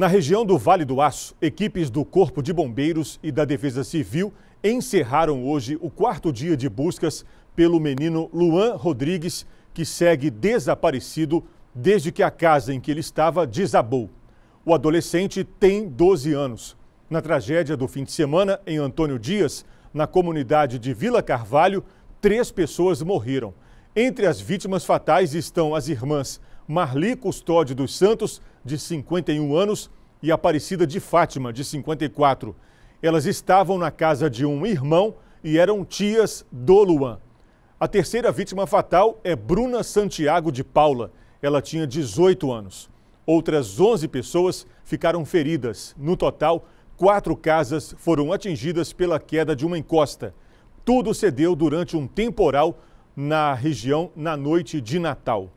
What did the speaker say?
Na região do Vale do Aço, equipes do Corpo de Bombeiros e da Defesa Civil encerraram hoje o quarto dia de buscas pelo menino Luan Rodrigues, que segue desaparecido desde que a casa em que ele estava desabou. O adolescente tem 12 anos. Na tragédia do fim de semana, em Antônio Dias, na comunidade de Vila Carvalho, três pessoas morreram. Entre as vítimas fatais estão as irmãs Marli Custódio dos Santos, de 51 anos, e Aparecida de Fátima, de 54. Elas estavam na casa de um irmão e eram tias do Luan. A terceira vítima fatal é Bruna Santiago de Paula. Ela tinha 18 anos. Outras 11 pessoas ficaram feridas. No total, quatro casas foram atingidas pela queda de uma encosta. Tudo cedeu durante um temporal na região na noite de Natal.